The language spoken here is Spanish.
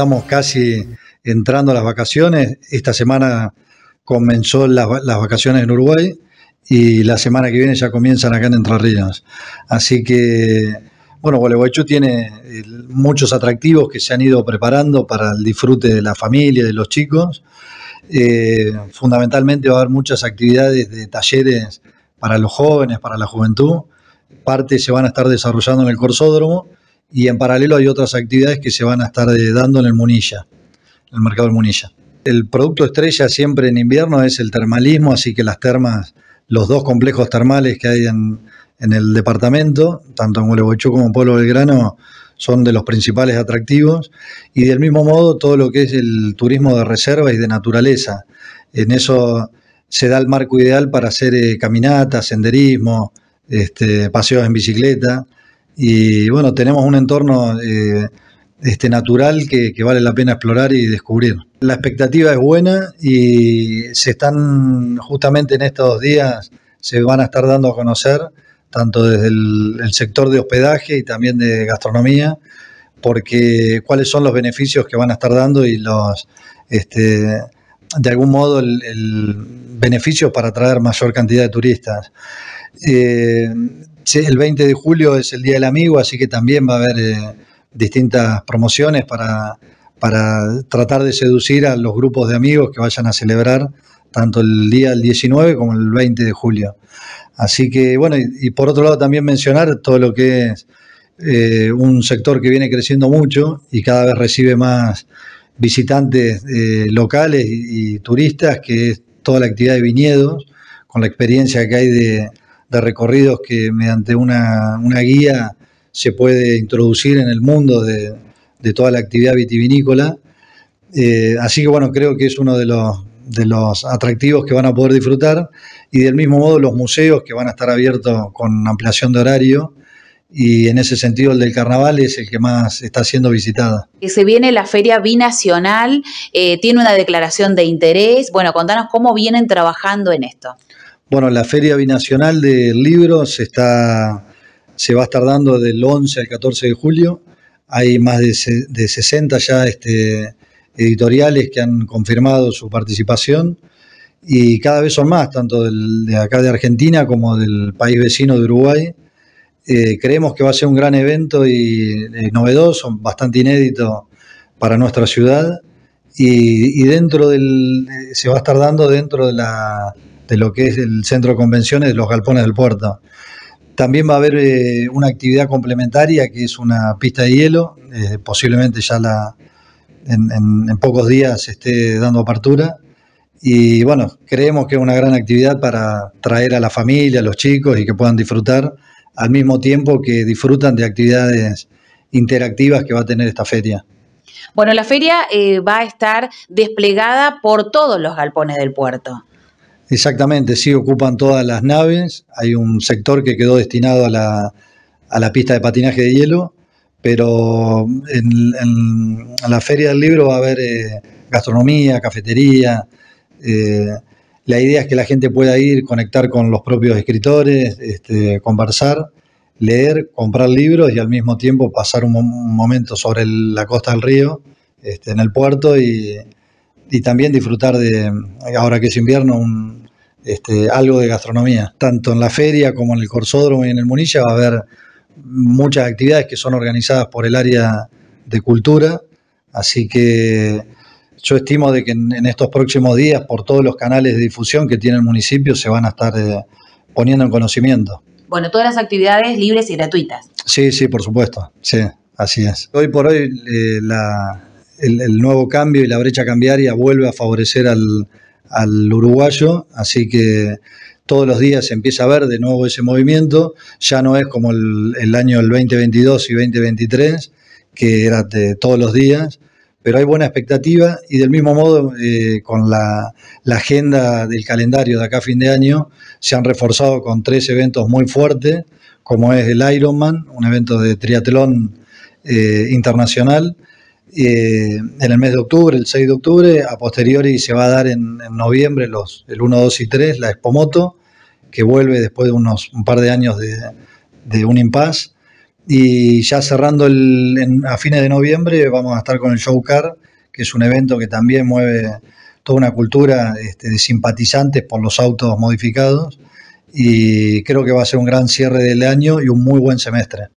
estamos casi entrando a las vacaciones. Esta semana comenzó las, vacaciones en Uruguay y la semana que viene ya comienzan acá en Entre Ríos. Así que, bueno, Gualeguaychú tiene eh, muchos atractivos que se han ido preparando para el disfrute de la familia, de los chicos. Eh, fundamentalmente va a haber muchas actividades de talleres para los jóvenes, para la juventud. Parte se van a estar desarrollando en el Corsódromo y en paralelo hay otras actividades que se van a estar eh, dando en el Munilla, en el mercado del Munilla. El producto estrella siempre en invierno es el termalismo, así que las termas, los dos complejos termales que hay en, el departamento, tanto en Gualeguaychú como en Pueblo Belgrano, son de los principales atractivos. Y del mismo modo, todo lo que es el turismo de reserva y de naturaleza. En eso se da el marco ideal para hacer eh, caminatas, senderismo, este, paseos en bicicleta. Y bueno, tenemos un entorno eh, este, natural que, vale la pena explorar y descubrir. La expectativa es buena y se están justamente en estos días, se van a estar dando a conocer, tanto desde el, sector de hospedaje y también de gastronomía, porque cuáles son los beneficios que van a estar dando y los, este, de algún modo, el, beneficio para atraer mayor cantidad de turistas. Eh, el 20 de julio es el Día del Amigo, así que también va a haber eh, distintas promociones para, para tratar de seducir a los grupos de amigos que vayan a celebrar tanto el día del 19 como el 20 de julio. Así que, bueno, y, por otro lado también mencionar todo lo que es eh, un sector que viene creciendo mucho y cada vez recibe más visitantes eh, locales y, turistas, que es toda la actividad de viñedos, con la experiencia que hay de, de recorridos que mediante una, guía se puede introducir en el mundo de, toda la actividad vitivinícola. Eh, así que bueno, creo que es uno de los, de los atractivos que van a poder disfrutar y del mismo modo los museos que van a estar abiertos con ampliación de horario y en ese sentido el del carnaval es el que más está siendo visitado. Se viene la feria binacional, eh, tiene una declaración de interés. Bueno, contanos cómo vienen trabajando en esto. Bueno, la Feria Binacional de Libros se, está, se va a estar dando del 11 al 14 de julio. Hay más de, 60 ya este, editoriales que han confirmado su participación y cada vez son más, tanto de acá de Argentina como del país vecino de Uruguay. Eh, creemos que va a ser un gran evento y eh, novedoso, bastante inédito para nuestra ciudad y, y dentro del, eh, se va a estar dando dentro de la de lo que es el centro de convenciones, los galpones del puerto. También va a haber eh, una actividad complementaria que es una pista de hielo, eh, posiblemente ya la, en, pocos días esté dando apertura. Y bueno, creemos que es una gran actividad para traer a la familia, a los chicos y que puedan disfrutar al mismo tiempo que disfrutan de actividades interactivas que va a tener esta feria. Bueno, la feria eh, va a estar desplegada por todos los galpones del puerto. Exactamente, sí ocupan todas las naves. Hay un sector que quedó destinado a la, pista de patinaje de hielo, pero en, la Feria del Libro va a haber eh, gastronomía, cafetería. Eh, la idea es que la gente pueda ir, conectar con los propios escritores, este, conversar, leer, comprar libros y al mismo tiempo pasar un, momento sobre la costa del río, este, en el puerto y también disfrutar de, ahora que es invierno, un, este, algo de gastronomía. Tanto en la feria como en el Corsódromo y en el Munilla va a haber muchas actividades que son organizadas por el área de cultura, así que yo estimo de que en, estos próximos días, por todos los canales de difusión que tiene el municipio, se van a estar eh, poniendo en conocimiento. Bueno, todas las actividades libres y gratuitas. Sí, sí, por supuesto, sí, así es. Hoy por hoy eh, el, el nuevo cambio y la brecha cambiaria vuelve a favorecer al, al uruguayo, así que todos los días se empieza a ver de nuevo ese movimiento, ya no es como el, año el 2022 y 2023, que era de todos los días, pero hay buena expectativa y del mismo modo eh, con la, agenda del calendario de acá a fin de año se han reforzado con tres eventos muy fuertes, como es el Ironman, un evento de triatlón eh, internacional, eh, en el mes de octubre, el 6 de octubre, a posteriori se va a dar en, noviembre los, el 1, 2 y 3, la Moto, que vuelve después de unos un par de años de, un impasse Y ya cerrando a fines de noviembre vamos a estar con el Showcar, que es un evento que también mueve toda una cultura este, de simpatizantes por los autos modificados. Y creo que va a ser un gran cierre del año y un muy buen semestre.